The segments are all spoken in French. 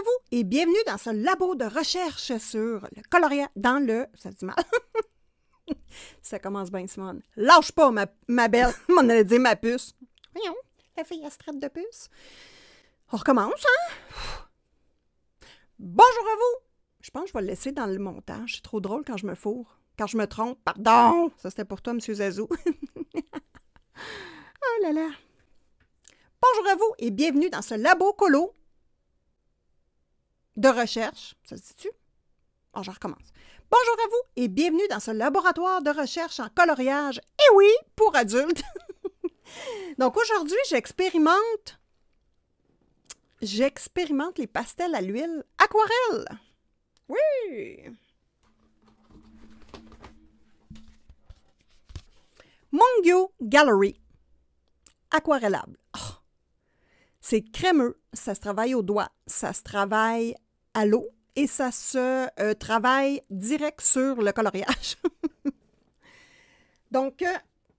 vous et bienvenue dans ce labo de recherche sur le coloriat dans le. Ça commence bien, Simone. Lâche pas, ma, belle. On allait dire ma puce. Voyons, la fille astrate de puce. On recommence, hein? Bonjour à vous! Je pense que je vais le laisser dans le montage. C'est trop drôle quand je me fourre. Quand je me trompe, pardon! Ça, c'était pour toi, M. Zazou. oh là là! Bonjour à vous et bienvenue dans ce labo colo de recherche. Ça se dit-tu? je recommence. Bonjour à vous et bienvenue dans ce laboratoire de recherche en coloriage, et eh oui, pour adultes. Donc aujourd'hui, j'expérimente j'expérimente les pastels à l'huile aquarelle. Oui. Mongio Gallery. Aquarellable. Oh! C'est crémeux, ça se travaille au doigt, ça se travaille à l'eau et ça se euh, travaille direct sur le coloriage. Donc, euh,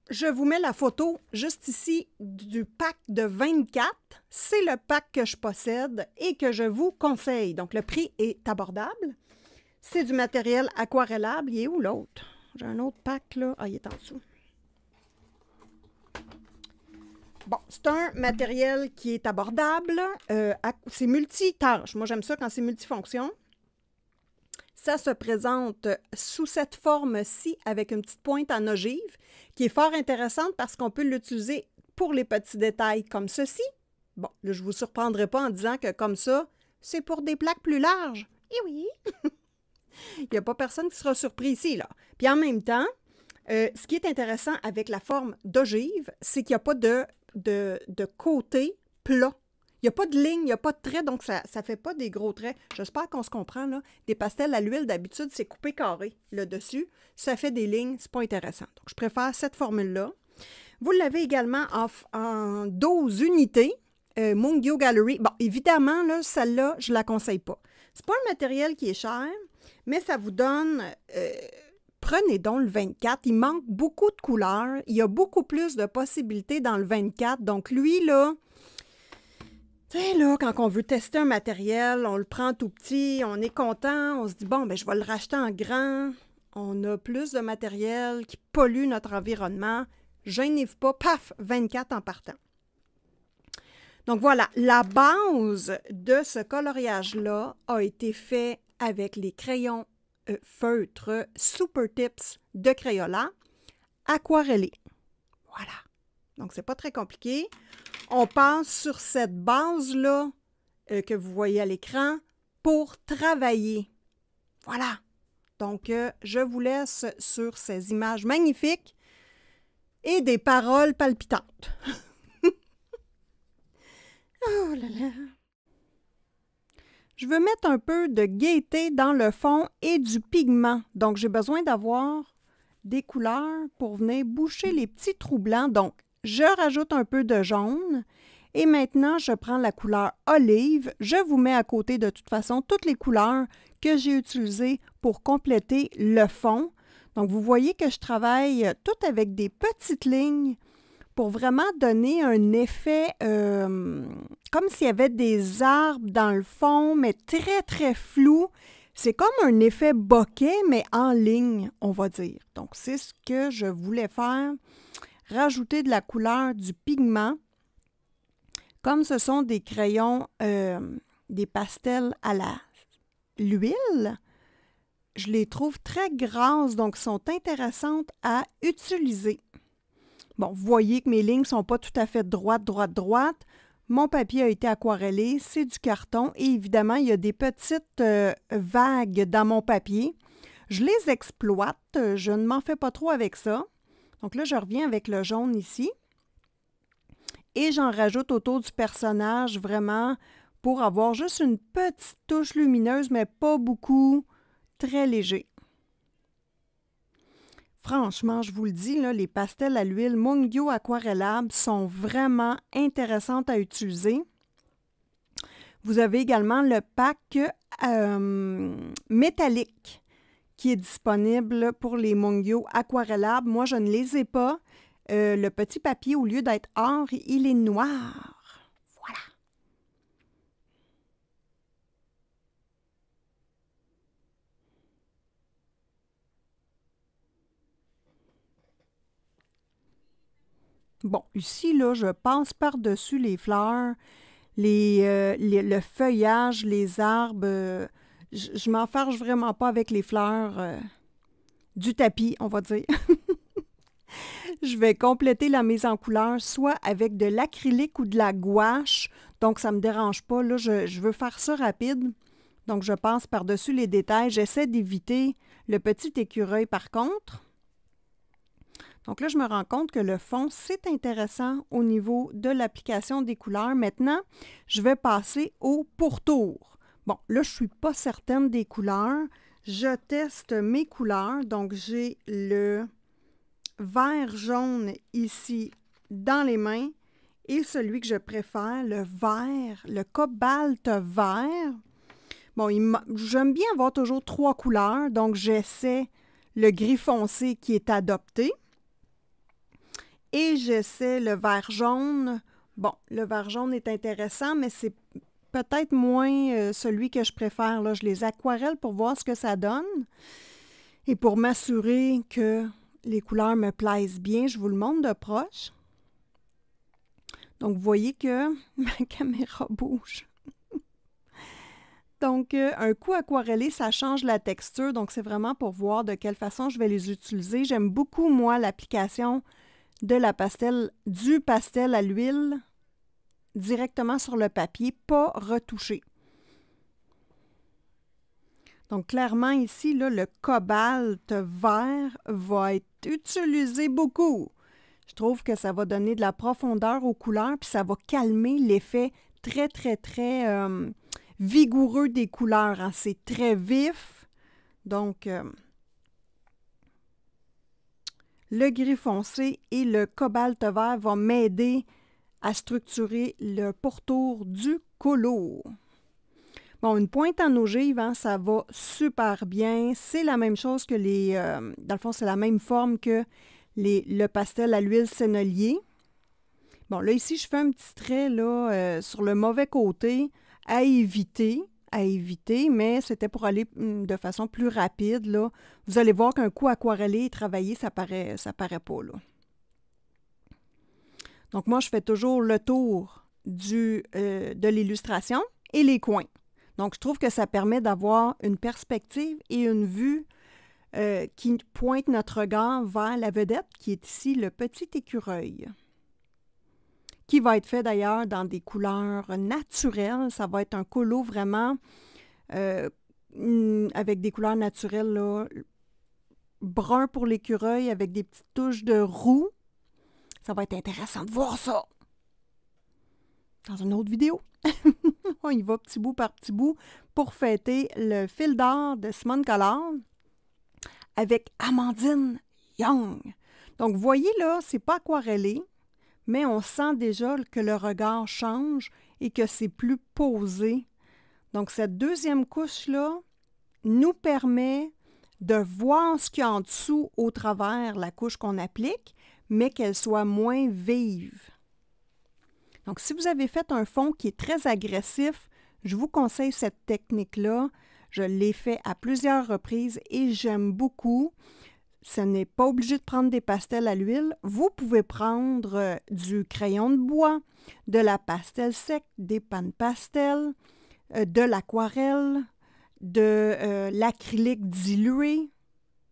je vous mets la photo juste ici du pack de 24. C'est le pack que je possède et que je vous conseille. Donc, le prix est abordable. C'est du matériel aquarellable. Il est où l'autre? J'ai un autre pack là. Ah, il est en dessous. Bon, c'est un matériel qui est abordable. Euh, c'est multitâche. Moi, j'aime ça quand c'est multifonction. Ça se présente sous cette forme-ci avec une petite pointe en ogive qui est fort intéressante parce qu'on peut l'utiliser pour les petits détails comme ceci. Bon, là, je ne vous surprendrai pas en disant que comme ça, c'est pour des plaques plus larges. Eh oui! Il n'y a pas personne qui sera surpris ici, là. Puis en même temps, euh, ce qui est intéressant avec la forme d'ogive, c'est qu'il n'y a pas de de, côté plat. Il n'y a pas de ligne, il n'y a pas de trait, donc ça ne fait pas des gros traits. J'espère qu'on se comprend. Là. Des pastels à l'huile, d'habitude, c'est coupé carré le dessus. Ça fait des lignes, c'est pas intéressant. Donc, je préfère cette formule-là. Vous l'avez également en, en 12 unités. Euh, Mungyo Gallery. Bon, évidemment, là, celle-là, je ne la conseille pas. C'est pas un matériel qui est cher, mais ça vous donne euh, prenez donc le 24. Il manque beaucoup de couleurs. Il y a beaucoup plus de possibilités dans le 24. Donc, lui, là, tu sais, là, quand on veut tester un matériel, on le prend tout petit, on est content, on se dit, bon, ben, je vais le racheter en grand. On a plus de matériel qui pollue notre environnement. Gênez-vous pas, paf, 24 en partant. Donc voilà, la base de ce coloriage-là a été faite avec les crayons euh, feutre Super Tips de Crayola aquarellé. Voilà. Donc, c'est pas très compliqué. On passe sur cette base-là euh, que vous voyez à l'écran pour travailler. Voilà. Donc, euh, je vous laisse sur ces images magnifiques et des paroles palpitantes. oh là là je veux mettre un peu de gaieté dans le fond et du pigment. Donc, j'ai besoin d'avoir des couleurs pour venir boucher les petits trous blancs. Donc, je rajoute un peu de jaune. Et maintenant, je prends la couleur olive. Je vous mets à côté de toute façon toutes les couleurs que j'ai utilisées pour compléter le fond. Donc, vous voyez que je travaille tout avec des petites lignes pour vraiment donner un effet euh, comme s'il y avait des arbres dans le fond, mais très, très flou. C'est comme un effet bokeh, mais en ligne, on va dire. Donc, c'est ce que je voulais faire. Rajouter de la couleur, du pigment. Comme ce sont des crayons, euh, des pastels à l'huile, je les trouve très grasses, donc sont intéressantes à utiliser. Bon, vous voyez que mes lignes ne sont pas tout à fait droites, droite, droite. Mon papier a été aquarellé, c'est du carton et évidemment, il y a des petites euh, vagues dans mon papier. Je les exploite, euh, je ne m'en fais pas trop avec ça. Donc là, je reviens avec le jaune ici. Et j'en rajoute autour du personnage vraiment pour avoir juste une petite touche lumineuse, mais pas beaucoup, très léger franchement, je vous le dis, les pastels à l'huile Mungyo aquarellables sont vraiment intéressantes à utiliser. Vous avez également le pack euh, métallique qui est disponible pour les Mungyo aquarellables. Moi, je ne les ai pas. Euh, le petit papier, au lieu d'être or, il est noir. Bon, ici, là, je passe par-dessus les fleurs, les, euh, le feuillage, les arbres. Euh, je, m'en m'enfarge vraiment pas avec les fleurs euh, du tapis, on va dire. je vais compléter la mise en couleur soit avec de l'acrylique ou de la gouache. Donc, ça ne me dérange pas. Là, je, je, veux faire ça rapide. Donc, je passe par-dessus les détails. J'essaie d'éviter le petit écureuil, par contre. Donc là, je me rends compte que le fond, c'est intéressant au niveau de l'application des couleurs. Maintenant, je vais passer au pourtour. Bon, là, je ne suis pas certaine des couleurs. Je teste mes couleurs. Donc, j'ai le vert jaune ici dans les mains et celui que je préfère, le vert, le cobalt vert. Bon, j'aime bien avoir toujours trois couleurs, donc j'essaie le gris foncé qui est adopté. Et j'essaie le vert jaune. Bon, le vert jaune est intéressant, mais c'est peut-être moins euh, celui que je préfère. Là. Je les aquarelle pour voir ce que ça donne et pour m'assurer que les couleurs me plaisent bien. Je vous le montre de proche. Donc, vous voyez que ma caméra bouge. donc, euh, un coup aquarellé, ça change la texture. Donc, c'est vraiment pour voir de quelle façon je vais les utiliser. J'aime beaucoup, moi, l'application de la pastel, du pastel à l'huile directement sur le papier, pas retouché. Donc clairement ici, le cobalt vert va être utilisé beaucoup. Je trouve que ça va donner de la profondeur aux couleurs, puis ça va calmer l'effet très, très, très euh, vigoureux des couleurs. Hein. C'est très vif. Donc, euh, le gris foncé et le cobalt vert vont m'aider à structurer le pourtour du colo. Bon, une pointe en ogive, hein, ça va super bien. C'est la même chose que les... Euh, dans le fond, c'est la même forme que les, le pastel à l'huile sennelier. Bon, là, ici, je fais un petit trait là, euh, sur le mauvais côté à éviter à éviter, mais c'était pour aller mm, de façon plus rapide. Là. Vous allez voir qu'un coup aquarellé et travaillé, ça paraît, ça paraît pas. Là. Donc moi, je fais toujours le tour du, euh, de l'illustration et les coins. Donc je trouve que ça permet d'avoir une perspective et une vue euh, qui pointe notre regard vers la vedette qui est ici le petit écureuil qui va être fait d'ailleurs dans des couleurs naturelles. Ça va être un colo vraiment euh, avec des couleurs naturelles, brun pour l'écureuil avec des petites touches de roux. Ça va être intéressant de voir ça dans une autre vidéo. On y va petit bout par petit bout pour fêter le fil d'or de Simone Collard avec Amandine Young. Donc, voyez là, c'est pas aquarellé mais on sent déjà que le regard change et que c'est plus posé. Donc cette deuxième couche-là nous permet de voir ce qu'il y a en dessous au travers la couche qu'on applique, mais qu'elle soit moins vive. Donc si vous avez fait un fond qui est très agressif, je vous conseille cette technique-là. Je l'ai fait à plusieurs reprises et j'aime beaucoup ce n'est pas obligé de prendre des pastels à l'huile. Vous pouvez prendre euh, du crayon de bois, de la pastel sec, des pannes pastels, euh, de l'aquarelle, de euh, l'acrylique dilué.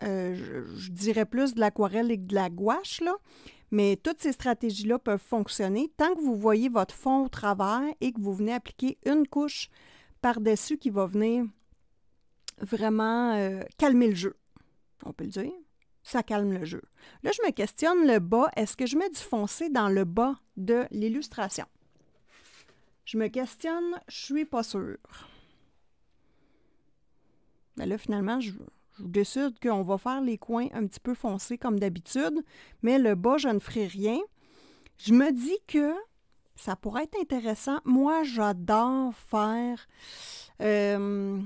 je, dirais plus de l'aquarelle et de la gouache, là. Mais toutes ces stratégies-là peuvent fonctionner tant que vous voyez votre fond au travers et que vous venez appliquer une couche par-dessus qui va venir vraiment calmer le jeu, on peut le dire ça calme le jeu. Là, je me questionne le bas. Est-ce que je mets du foncé dans le bas de l'illustration? Je me questionne, je suis pas sûre. Ben là, finalement, je, vous décide qu'on va faire les coins un petit peu foncés comme d'habitude, mais le bas, je ne ferai rien. Je me dis que ça pourrait être intéressant. Moi, j'adore faire, euh,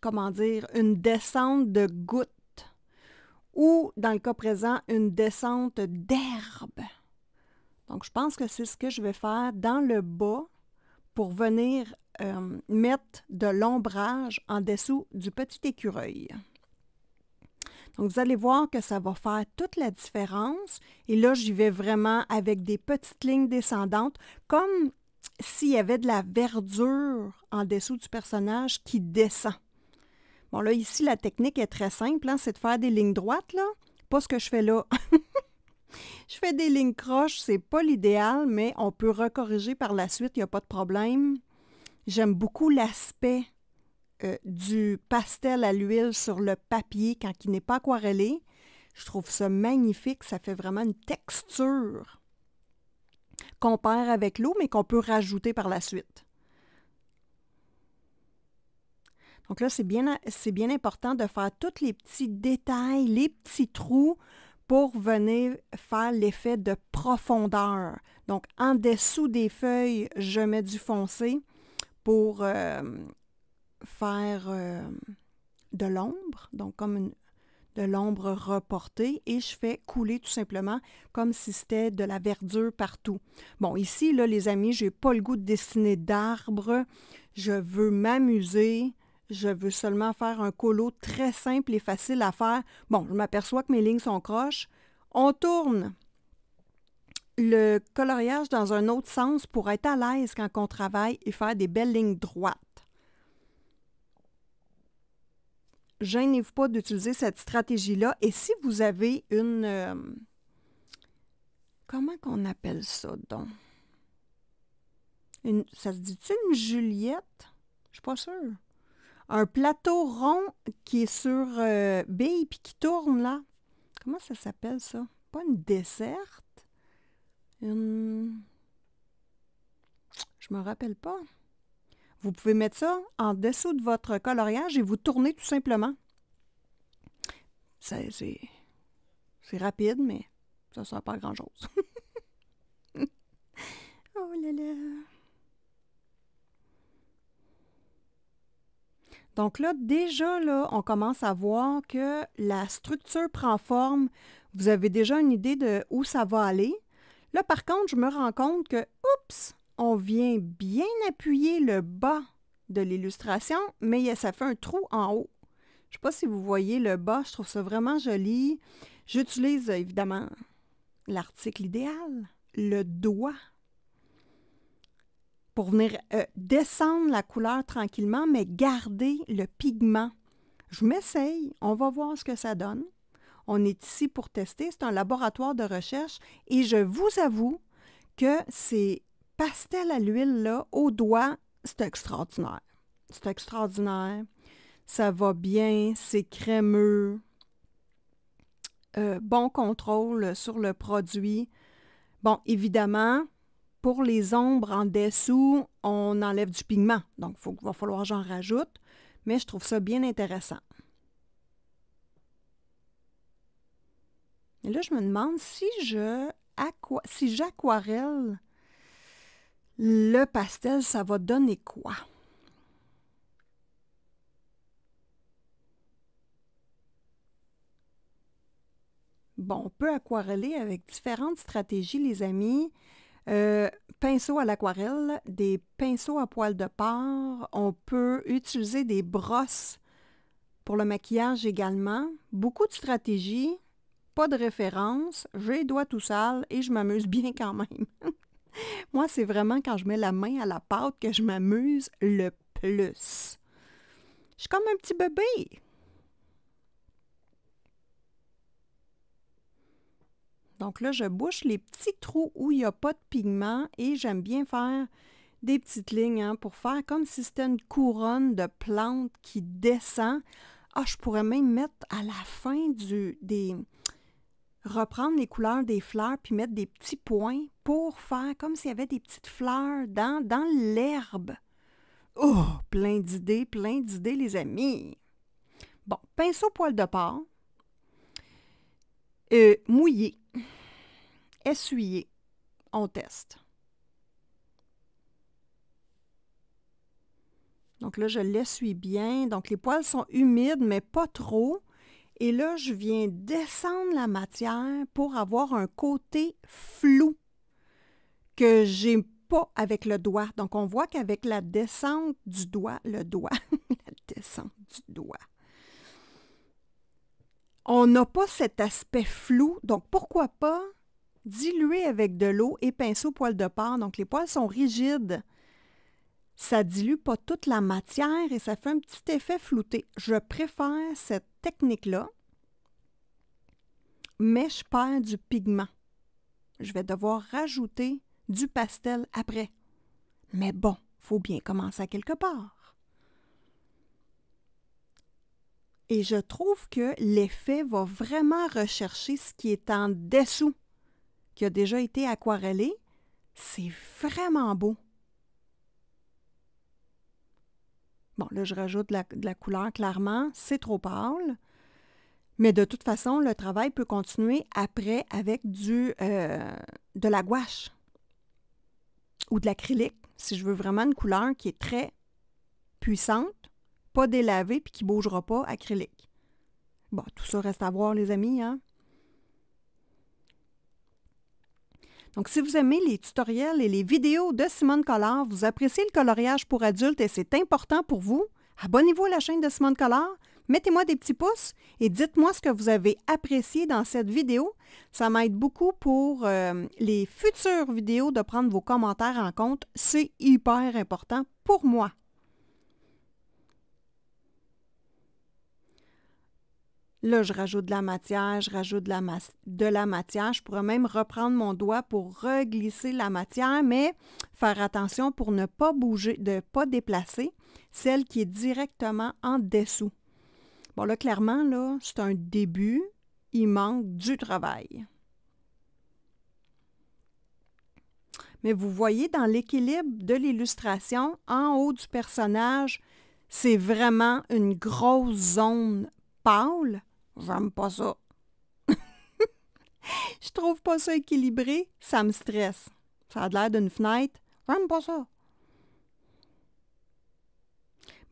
comment dire, une descente de gouttes ou, dans le cas présent, une descente d'herbe. Donc, je pense que c'est ce que je vais faire dans le bas pour venir euh, mettre de l'ombrage en dessous du petit écureuil. Donc, vous allez voir que ça va faire toute la différence. Et là, j'y vais vraiment avec des petites lignes descendantes, comme s'il y avait de la verdure en dessous du personnage qui descend. Bon, là, ici, la technique est très simple. Hein, c'est de faire des lignes droites, là. Pas ce que je fais là. je fais des lignes croches. C'est pas l'idéal, mais on peut recorriger par la suite. Il n'y a pas de problème. J'aime beaucoup l'aspect euh, du pastel à l'huile sur le papier quand il n'est pas aquarellé. Je trouve ça magnifique. Ça fait vraiment une texture qu'on perd avec l'eau, mais qu'on peut rajouter par la suite. Donc là, c'est bien, important de faire tous les petits détails, les petits trous pour venir faire l'effet de profondeur. Donc, en dessous des feuilles, je mets du foncé pour euh, faire euh, de l'ombre, donc comme de l'ombre reportée, et je fais couler tout simplement comme si c'était de la verdure partout. Bon, ici, là, les amis, n'ai pas le goût de dessiner d'arbres. Je veux m'amuser je veux seulement faire un colo très simple et facile à faire. Bon, je m'aperçois que mes lignes sont croches. On tourne le coloriage dans un autre sens pour être à l'aise quand on travaille et faire des belles lignes droites. Je n'ai pas d'utiliser cette stratégie-là. Et si vous avez une... Euh, comment qu'on appelle ça donc? ça se dit-il une Juliette? Je suis pas sûre un plateau rond qui est sur euh, B puis qui tourne là. Comment ça s'appelle ça? Pas une desserte? Une... Je me rappelle pas. Vous pouvez mettre ça en dessous de votre coloriage et vous tournez tout simplement. C'est rapide, mais ça ne sert pas grand-chose. oh là là! Donc là, déjà, là, on commence à voir que la structure prend forme. Vous avez déjà une idée de où ça va aller. Là, par contre, je me rends compte que, oups, on vient bien appuyer le bas de l'illustration, mais ça fait un trou en haut. Je ne sais pas si vous voyez le bas, je trouve ça vraiment joli. J'utilise évidemment l'article idéal, le doigt pour venir euh, descendre la couleur tranquillement, mais garder le pigment. Je m'essaye, on va voir ce que ça donne. On est ici pour tester, c'est un laboratoire de recherche et je vous avoue que ces pastels à l'huile-là, au doigt, c'est extraordinaire. C'est extraordinaire, ça va bien, c'est crémeux, euh, bon contrôle sur le produit. Bon, évidemment, pour les ombres en dessous, on enlève du pigment. Donc, il va falloir j'en rajoute. Mais je trouve ça bien intéressant. Et là, je me demande si je si j'aquarelle le pastel, ça va donner quoi? Bon, on peut aquareller avec différentes stratégies, les amis. Euh, pinceaux à l'aquarelle, des pinceaux à poils de porc. On peut utiliser des brosses pour le maquillage également. Beaucoup de stratégies, pas de référence. je les doigts tout sales et je m'amuse bien quand même. Moi, c'est vraiment quand je mets la main à la pâte que je m'amuse le plus. Je suis comme un petit bébé. Donc là, je bouche les petits trous où il n'y a pas de pigment et j'aime bien faire des petites lignes hein, pour faire comme si c'était une couronne de plantes qui descend. Ah, je pourrais même mettre à la fin du, des... reprendre les couleurs des fleurs puis mettre des petits points pour faire comme s'il y avait des petites fleurs dans, dans l'herbe. Oh, plein d'idées, plein d'idées, les amis. Bon, pinceau poil de porc, euh, mouillé, essuyer. On teste. Donc là, je l'essuie bien. Donc les poils sont humides, mais pas trop. Et là, je viens descendre la matière pour avoir un côté flou que j'ai pas avec le doigt. Donc on voit qu'avec la descente du doigt, le doigt, la descente du doigt, on n'a pas cet aspect flou. Donc pourquoi pas Diluer avec de l'eau et pinceau poil de porc. Donc, les poils sont rigides. Ça dilue pas toute la matière et ça fait un petit effet flouté. Je préfère cette technique-là, mais je perds du pigment. Je vais devoir rajouter du pastel après. Mais bon, faut bien commencer à quelque part. Et je trouve que l'effet va vraiment rechercher ce qui est en dessous qui a déjà été aquarellé, c'est vraiment beau. Bon, là, je rajoute de la, couleur clairement, c'est trop pâle. Mais de toute façon, le travail peut continuer après avec du, euh, de la gouache ou de l'acrylique, si je veux vraiment une couleur qui est très puissante, pas délavée puis qui ne bougera pas, acrylique. Bon, tout ça reste à voir, les amis. Hein? Donc, si vous aimez les tutoriels et les vidéos de Simone Collard, vous appréciez le coloriage pour adultes et c'est important pour vous, abonnez-vous à la chaîne de Simone Collard, mettez-moi des petits pouces et dites-moi ce que vous avez apprécié dans cette vidéo. Ça m'aide beaucoup pour euh, les futures vidéos de prendre vos commentaires en compte. C'est hyper important pour moi. Là, je rajoute de la matière, je rajoute de la, matière. Je pourrais même reprendre mon doigt pour reglisser la matière, mais faire attention pour ne pas bouger, de ne pas déplacer celle qui est directement en dessous. Bon, là, clairement, là, c'est un début. Il manque du travail. Mais vous voyez dans l'équilibre de l'illustration, en haut du personnage, c'est vraiment une grosse zone pâle J'aime pas ça. Je trouve pas ça équilibré, ça me stresse. Ça a l'air d'une fenêtre. J'aime pas ça.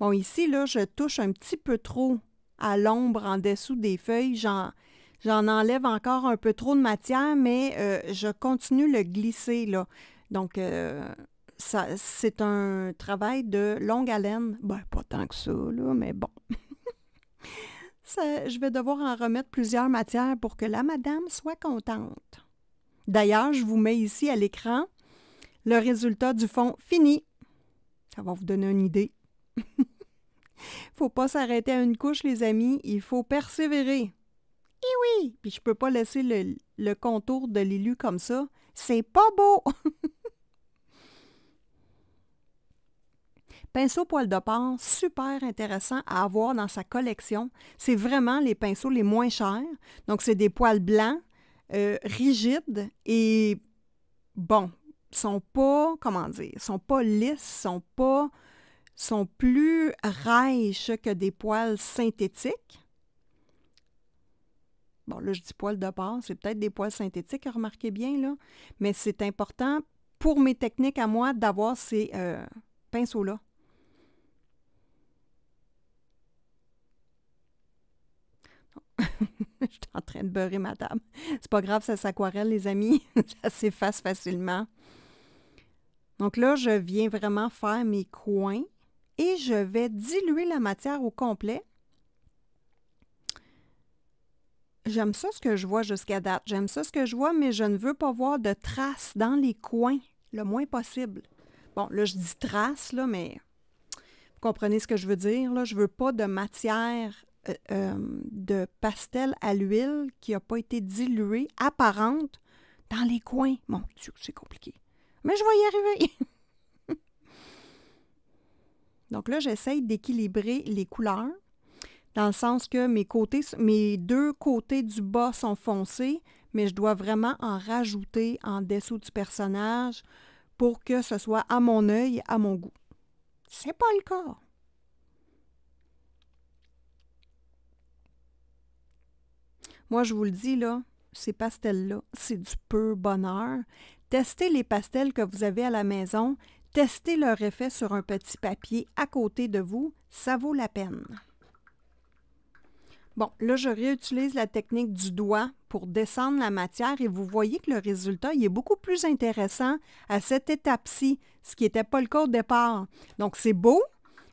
Bon, ici, là, je touche un petit peu trop à l'ombre en dessous des feuilles. J'en, enlève encore un peu trop de matière, mais euh, je continue le glisser, là. Donc, euh, ça, c'est un travail de longue haleine. Ben, pas tant que ça, là, mais bon. je vais devoir en remettre plusieurs matières pour que la madame soit contente. D'ailleurs, je vous mets ici à l'écran le résultat du fond fini. Ça va vous donner une idée. faut pas s'arrêter à une couche, les amis. Il faut persévérer. Et eh oui, puis je peux pas laisser le, le contour de l'élu comme ça. C'est pas beau! Pinceau poils de porc, super intéressant à avoir dans sa collection. C'est vraiment les pinceaux les moins chers. Donc, c'est des poils blancs, euh, rigides et bon, sont pas, comment dire, sont pas lisses, sont pas, sont plus rêches que des poils synthétiques. Bon, là, je dis poils de porc, c'est peut-être des poils synthétiques, remarquez bien, là. Mais c'est important pour mes techniques à moi d'avoir ces euh, pinceaux-là. Je suis en train de beurrer ma table. C'est pas grave, ça s'aquarelle, les amis. ça s'efface facilement. Donc là, je viens vraiment faire mes coins et je vais diluer la matière au complet. J'aime ça ce que je vois jusqu'à date. J'aime ça ce que je vois, mais je ne veux pas voir de traces dans les coins, le moins possible. Bon, là, je dis traces, là, mais vous comprenez ce que je veux dire. Là. Je ne veux pas de matière euh, euh, de pastel à l'huile qui n'a pas été diluée, apparente, dans les coins. Mon Dieu, c'est compliqué. Mais je vais y arriver. Donc là, j'essaye d'équilibrer les couleurs, dans le sens que mes, côtés, mes deux côtés du bas sont foncés, mais je dois vraiment en rajouter en dessous du personnage pour que ce soit à mon œil, à mon goût. C'est pas le cas. Moi, je vous le dis, là, ces pastels-là, c'est du peu bonheur. Testez les pastels que vous avez à la maison, testez leur effet sur un petit papier à côté de vous, ça vaut la peine. Bon, là, je réutilise la technique du doigt pour descendre la matière et vous voyez que le résultat il est beaucoup plus intéressant à cette étape-ci, ce qui n'était pas le cas au départ. Donc, c'est beau,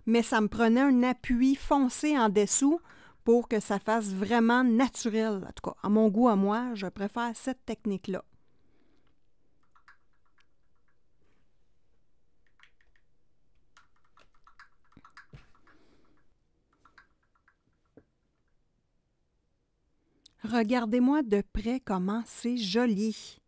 mais ça me prenait un appui foncé en dessous pour que ça fasse vraiment naturel. En tout cas, à mon goût, à moi, je préfère cette technique-là. Regardez-moi de près comment c'est joli.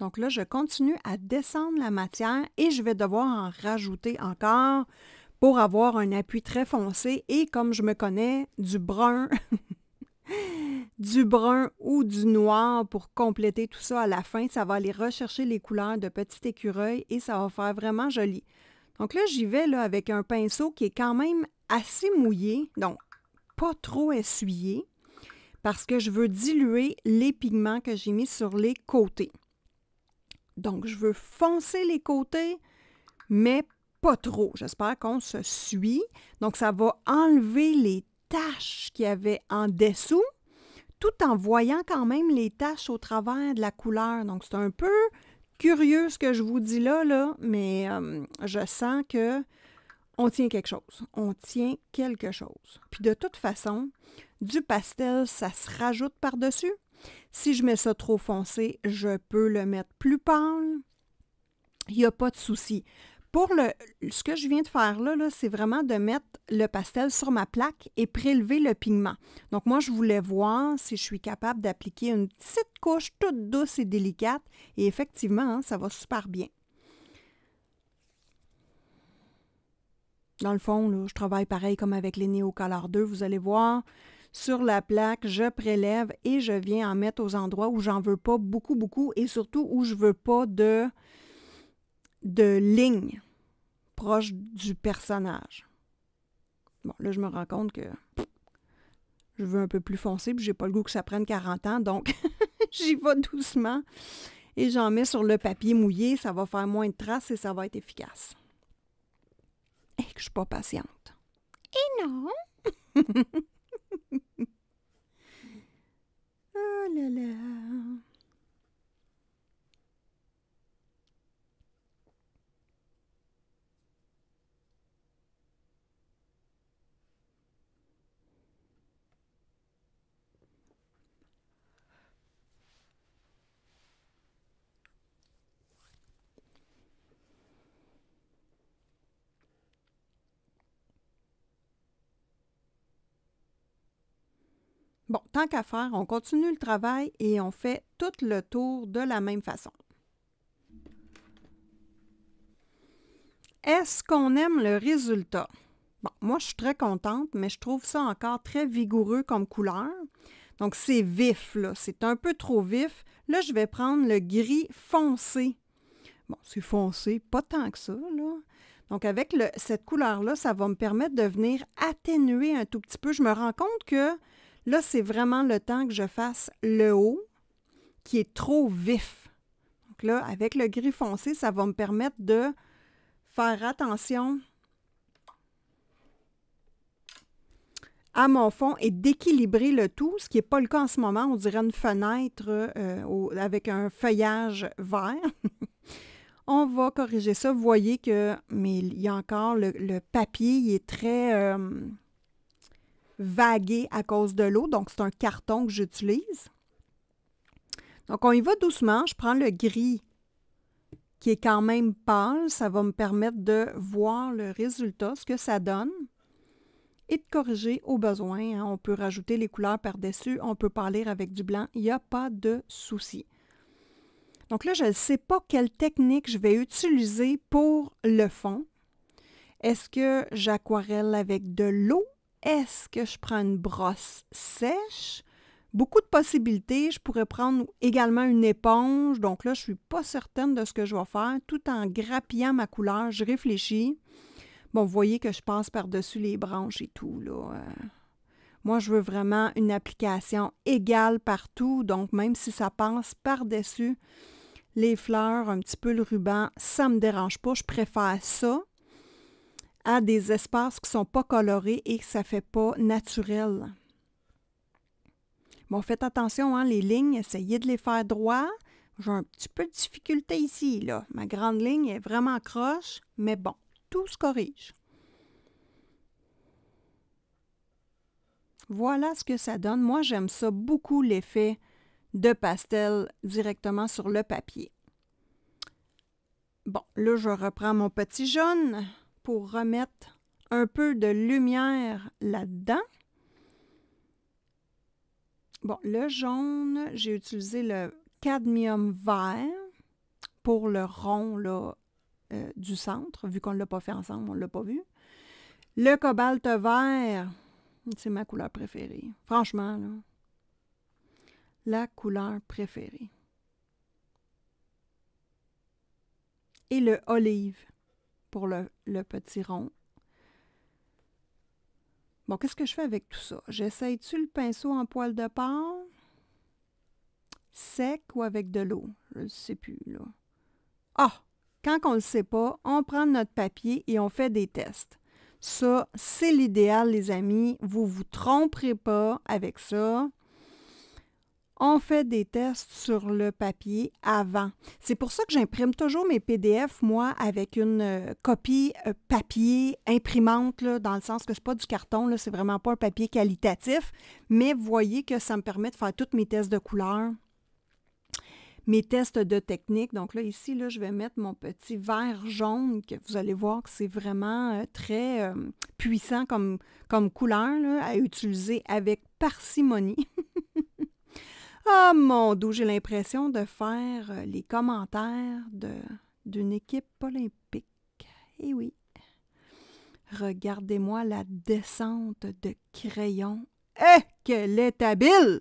Donc là, je continue à descendre la matière et je vais devoir en rajouter encore pour avoir un appui très foncé et comme je me connais, du brun, du brun ou du noir pour compléter tout ça à la fin. Ça va aller rechercher les couleurs de petit écureuil et ça va faire vraiment joli. Donc là, j'y vais là, avec un pinceau qui est quand même assez mouillé, donc pas trop essuyé, parce que je veux diluer les pigments que j'ai mis sur les côtés. Donc, je veux foncer les côtés, mais pas trop. J'espère qu'on se suit. Donc, ça va enlever les taches qu'il y avait en dessous, tout en voyant quand même les taches au travers de la couleur. Donc, c'est un peu curieux ce que je vous dis là, là mais euh, je sens que on tient quelque chose. On tient quelque chose. Puis de toute façon, du pastel, ça se rajoute par-dessus. Si je mets ça trop foncé, je peux le mettre plus pâle. Il n'y a pas de souci. Pour le, ce que je viens de faire là, c'est vraiment de mettre le pastel sur ma plaque et prélever le pigment. Donc moi, je voulais voir si je suis capable d'appliquer une petite couche toute douce et délicate. Et effectivement, hein, ça va super bien. Dans le fond, là, je travaille pareil comme avec les Néocolor 2. Vous allez voir, sur la plaque, je prélève et je viens en mettre aux endroits où j'en veux pas beaucoup, beaucoup et surtout où je veux pas de de lignes proches du personnage. Bon, là, je me rends compte que je veux un peu plus foncé, puis j'ai pas le goût que ça prenne 40 ans, donc j'y vais doucement et j'en mets sur le papier mouillé, ça va faire moins de traces et ça va être efficace. Et que je suis pas patiente. Et non. oh là là. Bon, tant qu'à faire, on continue le travail et on fait tout le tour de la même façon. Est-ce qu'on aime le résultat? Bon, moi, je suis très contente, mais je trouve ça encore très vigoureux comme couleur. Donc, c'est vif, là. C'est un peu trop vif. Là, je vais prendre le gris foncé. Bon, c'est foncé, pas tant que ça, là. Donc, avec cette couleur-là, ça va me permettre de venir atténuer un tout petit peu. Je me rends compte que Là, c'est vraiment le temps que je fasse le haut qui est trop vif. Donc là, avec le gris foncé, ça va me permettre de faire attention à mon fond et d'équilibrer le tout, ce qui n'est pas le cas en ce moment. On dirait une fenêtre euh, avec un feuillage vert. on va corriger ça. Vous voyez que, mais il y a encore le, papier, il est très... Euh, vagué à cause de l'eau. Donc, c'est un carton que j'utilise. Donc, on y va doucement. Je prends le gris qui est quand même pâle. Ça va me permettre de voir le résultat, ce que ça donne, et de corriger au besoin. Hein. On peut rajouter les couleurs par-dessus. On peut parler avec du blanc. Il n'y a pas de souci. Donc là, je ne sais pas quelle technique je vais utiliser pour le fond. Est-ce que j'aquarelle avec de l'eau est-ce que je prends une brosse sèche? Beaucoup de possibilités. Je pourrais prendre également une éponge. Donc là, je ne suis pas certaine de ce que je vais faire. Tout en grappillant ma couleur, je réfléchis. Bon, vous voyez que je passe par-dessus les branches et tout. Là. Euh. moi, je veux vraiment une application égale partout. Donc, même si ça passe par-dessus les fleurs, un petit peu le ruban, ça ne me dérange pas. Je préfère ça à des espaces qui ne sont pas colorés et que ça ne fait pas naturel. Bon, faites attention, hein, les lignes, essayez de les faire droit. J'ai un petit peu de difficulté ici, là. Ma grande ligne est vraiment croche, mais bon, tout se corrige. Voilà ce que ça donne. Moi, j'aime ça beaucoup, l'effet de pastel directement sur le papier. Bon, là, je reprends mon petit jaune pour remettre un peu de lumière là-dedans. Bon, le jaune, j'ai utilisé le cadmium vert pour le rond là, euh, du centre, vu qu'on ne l'a pas fait ensemble, on ne l'a pas vu. Le cobalt vert, c'est ma couleur préférée. Franchement, la couleur préférée. Et le olive pour le, petit rond. Bon, qu'est-ce que je fais avec tout ça? J'essaye-tu le pinceau en poil de porc? Sec ou avec de l'eau? Je ne sais plus, là. Ah! Quand on ne le sait pas, on prend notre papier et on fait des tests. Ça, c'est l'idéal, les amis. Vous ne vous tromperez pas avec ça on fait des tests sur le papier avant. C'est pour ça que j'imprime toujours mes PDF, moi, avec une euh, copie euh, papier imprimante, dans le sens que ce n'est pas du carton, c'est vraiment pas un papier qualitatif, mais vous voyez que ça me permet de faire tous mes tests de couleurs, mes tests de technique. Donc là, ici, je vais mettre mon petit vert jaune, que vous allez voir que c'est vraiment euh, très puissant comme, comme couleur à utiliser avec parcimonie. Ah mon doux, j'ai l'impression de faire euh, les commentaires d'une équipe olympique. Eh oui. Regardez-moi la descente de crayon. Eh, qu'elle est habile!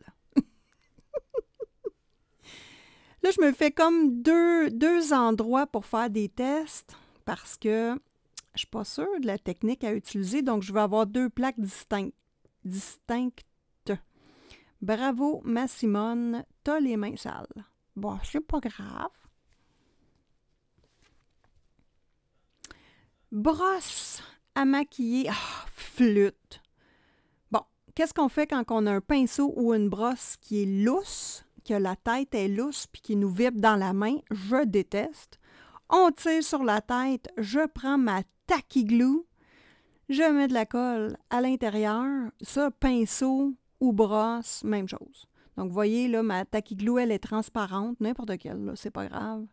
Là, je me fais comme deux, endroits pour faire des tests parce que je ne suis pas sûre de la technique à utiliser, donc je vais avoir deux plaques distinctes Bravo, ma Simone, t'as les mains sales. Bon, c'est pas grave. Brosse à maquiller. Ah, flûte. Bon, qu'est-ce qu'on fait quand on a un pinceau ou une brosse qui est lousse, que la tête est lousse puis qui nous vibre dans la main? Je déteste. On tire sur la tête, je prends ma tacky je mets de la colle à l'intérieur. Ça, pinceau, ou brosse, même chose. Donc, voyez, là, ma taquiglou, elle est transparente, n'importe quelle, c'est pas grave.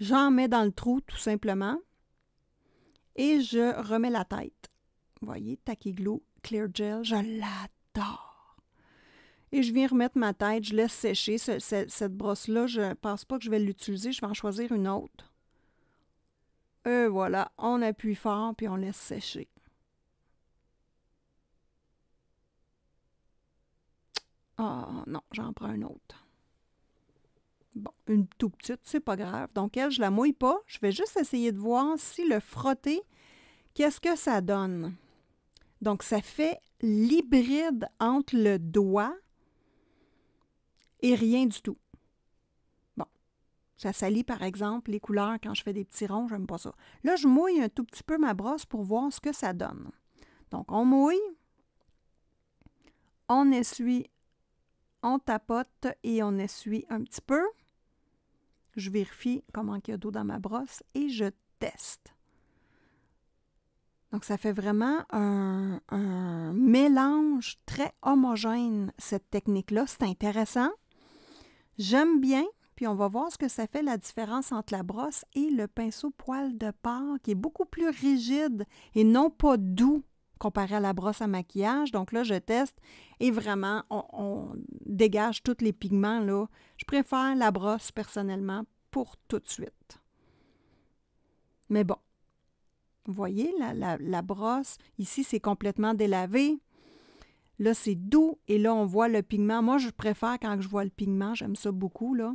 J'en mets dans le trou, tout simplement, et je remets la tête. Voyez, taquiglou clear gel, je l'adore. Et je viens remettre ma tête, je laisse sécher cette brosse-là. Je pense pas que je vais l'utiliser, je vais en choisir une autre. Et voilà, on appuie fort, puis on laisse sécher. Ah, ah non, j'en prends un autre. Bon, une tout petite, c'est pas grave. Donc elle, je la mouille pas. Je vais juste essayer de voir si le frotter, qu'est-ce que ça donne. Donc ça fait l'hybride entre le doigt et rien du tout. Bon, ça salit par exemple les couleurs quand je fais des petits ronds, j'aime pas ça. Là, je mouille un tout petit peu ma brosse pour voir ce que ça donne. Donc on mouille, on essuie on tapote et on essuie un petit peu. Je vérifie comment il y a d'eau dans ma brosse et je teste. Donc, ça fait vraiment un, un mélange très homogène, cette technique-là. C'est intéressant. J'aime bien, puis on va voir ce que ça fait la différence entre la brosse et le pinceau poil de porc, qui est beaucoup plus rigide et non pas doux comparé à la brosse à maquillage. Donc là, je teste et vraiment, on, dégage tous les pigments. Là. Je préfère la brosse personnellement pour tout de suite. Mais bon, vous voyez, la, brosse, ici, c'est complètement délavé. Là, c'est doux et là, on voit le pigment. Moi, je préfère quand je vois le pigment. J'aime ça beaucoup, là.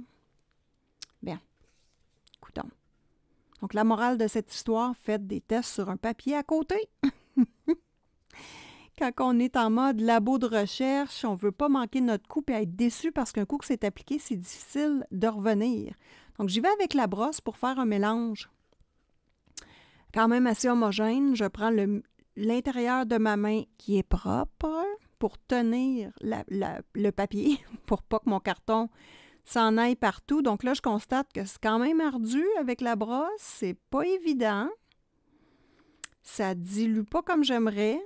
Bien. Écoutons. Donc, la morale de cette histoire, faites des tests sur un papier à côté. quand on est en mode labo de recherche, on ne veut pas manquer notre coup et être déçu parce qu'un coup que c'est appliqué, c'est difficile de revenir. Donc, j'y vais avec la brosse pour faire un mélange quand même assez homogène. Je prends l'intérieur de ma main qui est propre pour tenir le papier, pour pas que mon carton s'en aille partout. Donc là, je constate que c'est quand même ardu avec la brosse. C'est pas évident. Ça dilue pas comme j'aimerais.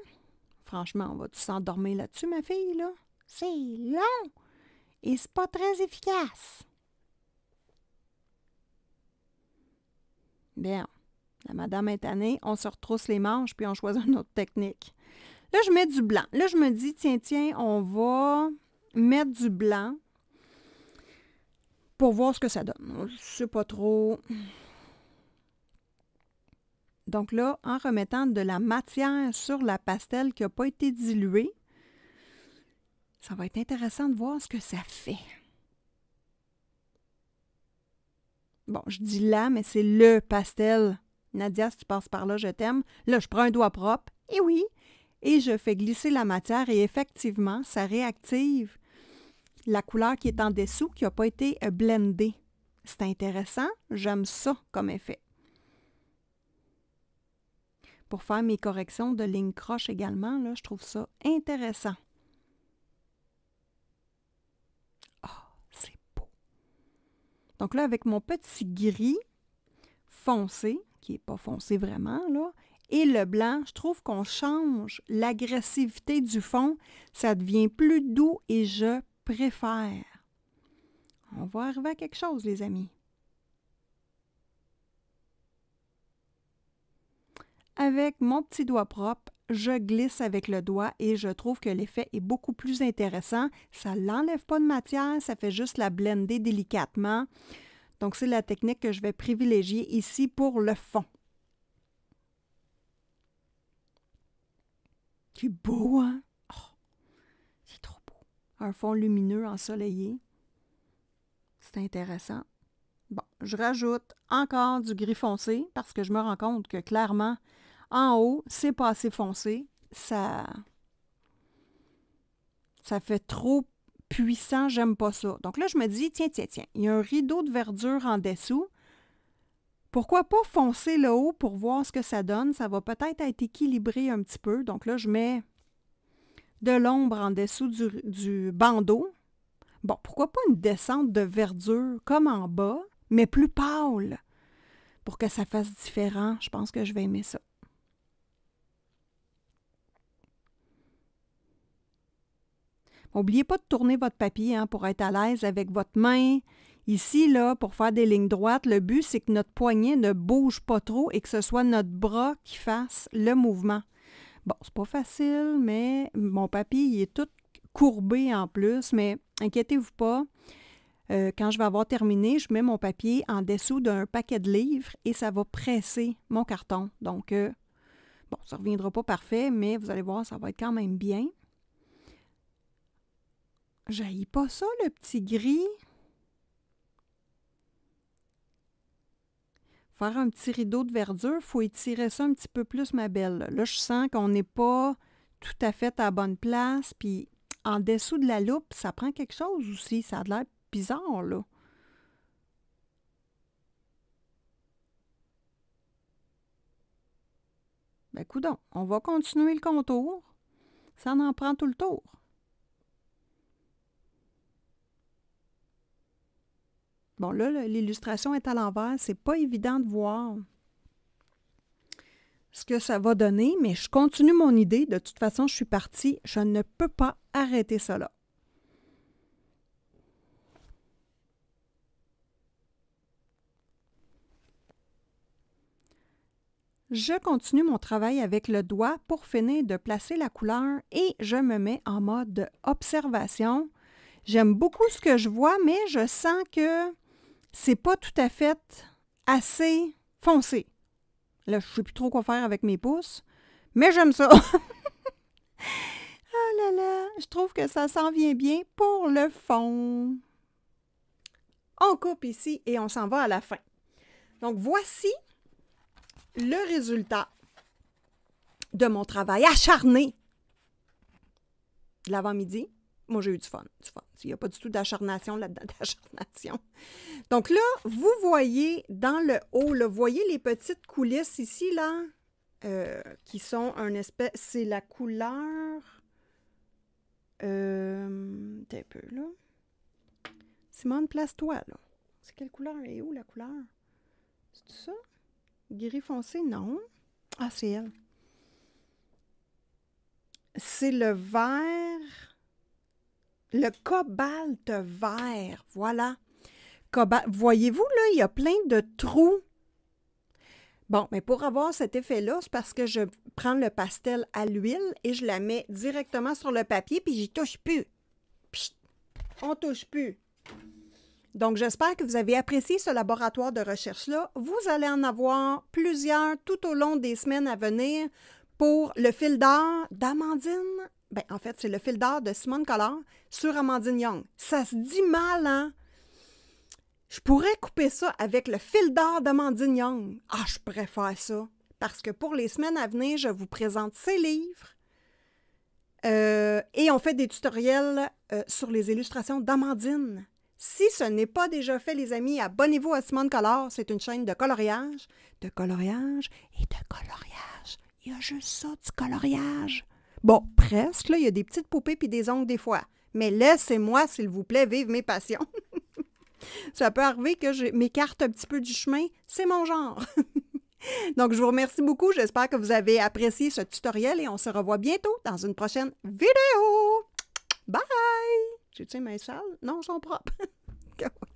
Franchement, on va-tu s'endormir là-dessus, ma fille, là? C'est long et c'est pas très efficace. Bien, la madame est tannée, on se retrousse les manches puis on choisit une autre technique. Là, je mets du blanc. Là, je me dis, tiens, tiens, on va mettre du blanc pour voir ce que ça donne. Je sais pas trop. Donc là, en remettant de la matière sur la pastelle qui n'a pas été diluée, ça va être intéressant de voir ce que ça fait. Bon, je dis là, mais c'est le pastel. Nadia, si tu passes par là, je t'aime. Là, je prends un doigt propre. Et oui. Et je fais glisser la matière et effectivement, ça réactive la couleur qui est en dessous, qui n'a pas été blendée. C'est intéressant. J'aime ça comme effet pour faire mes corrections de ligne croche également. Là, je trouve ça intéressant. oh, c'est beau! Donc là, avec mon petit gris foncé, qui n'est pas foncé vraiment, là, et le blanc, je trouve qu'on change l'agressivité du fond. Ça devient plus doux et je préfère. On va arriver à quelque chose, les amis. Avec mon petit doigt propre, je glisse avec le doigt et je trouve que l'effet est beaucoup plus intéressant. Ça l'enlève pas de matière, ça fait juste la blender délicatement. Donc c'est la technique que je vais privilégier ici pour le fond. C'est beau, hein? Oh, c'est trop beau. Un fond lumineux, ensoleillé. C'est intéressant. Bon, je rajoute encore du gris foncé parce que je me rends compte que clairement, en haut, c'est pas assez foncé. Ça, ça fait trop puissant, j'aime pas ça. Donc là, je me dis, tiens, tiens, tiens, il y a un rideau de verdure en dessous. Pourquoi pas foncer le haut pour voir ce que ça donne? Ça va peut-être être équilibré un petit peu. Donc là, je mets de l'ombre en dessous du, du, bandeau. Bon, pourquoi pas une descente de verdure comme en bas, mais plus pâle, pour que ça fasse différent. Je pense que je vais aimer ça. N'oubliez pas de tourner votre papier hein, pour être à l'aise avec votre main. Ici, là, pour faire des lignes droites, le but, c'est que notre poignet ne bouge pas trop et que ce soit notre bras qui fasse le mouvement. Bon, c'est pas facile, mais mon papier, il est tout courbé en plus, mais inquiétez-vous pas. Euh, quand je vais avoir terminé, je mets mon papier en dessous d'un paquet de livres et ça va presser mon carton. Donc, euh, bon, ça ne reviendra pas parfait, mais vous allez voir, ça va être quand même bien. J'aille pas ça, le petit gris. Faire un petit rideau de verdure, faut étirer ça un petit peu plus, ma belle. Là, je sens qu'on n'est pas tout à fait à la bonne place. Puis en dessous de la loupe, ça prend quelque chose aussi. Ça a l'air bizarre, là. Ben, coudon, on va continuer le contour. Ça en prend tout le tour. Bon, là, l'illustration est à l'envers. C'est pas évident de voir ce que ça va donner, mais je continue mon idée. De toute façon, je suis partie. Je ne peux pas arrêter cela. Je continue mon travail avec le doigt pour finir de placer la couleur et je me mets en mode observation. J'aime beaucoup ce que je vois, mais je sens que c'est pas tout à fait assez foncé. Là, je sais plus trop quoi faire avec mes pouces, mais j'aime ça. ah là là, je trouve que ça s'en vient bien pour le fond. On coupe ici et on s'en va à la fin. Donc voici le résultat de mon travail acharné de l'avant-midi moi, j'ai eu du fun, Il n'y a pas du tout d'acharnation là-dedans, d'acharnation. Donc là, vous voyez dans le haut, là, vous voyez les petites coulisses ici, là, euh, qui sont un espèce... C'est la couleur... Euh, un peu, là. Simone, place-toi, là. C'est quelle couleur? Elle est où la couleur? C'est ça? Gris foncé? Non. Ah, c'est elle. C'est le vert le cobalt vert. Voilà. Voyez-vous, là, il y a plein de trous. Bon, mais pour avoir cet effet-là, c'est parce que je prends le pastel à l'huile et je la mets directement sur le papier, puis j'y touche plus. on touche plus. Donc, j'espère que vous avez apprécié ce laboratoire de recherche-là. Vous allez en avoir plusieurs tout au long des semaines à venir pour le fil d'or d'Amandine ben, en fait, c'est le fil d'art de Simone Collard sur Amandine Young. Ça se dit mal, hein? Je pourrais couper ça avec le fil d'art d'Amandine Young. Ah, je préfère ça. Parce que pour les semaines à venir, je vous présente ses livres. Euh, et on fait des tutoriels euh, sur les illustrations d'Amandine. Si ce n'est pas déjà fait, les amis, abonnez-vous à Simone Color. C'est une chaîne de coloriage, de coloriage et de coloriage. Il y a juste ça, du coloriage. Bon, presque, là, il y a des petites poupées puis des ongles des fois. Mais laissez-moi, s'il vous plaît, vivre mes passions. Ça peut arriver que je m'écarte un petit peu du chemin. C'est mon genre. Donc, je vous remercie beaucoup. J'espère que vous avez apprécié ce tutoriel et on se revoit bientôt dans une prochaine vidéo. Bye! J'ai-tu mes salles? Non, sont propres.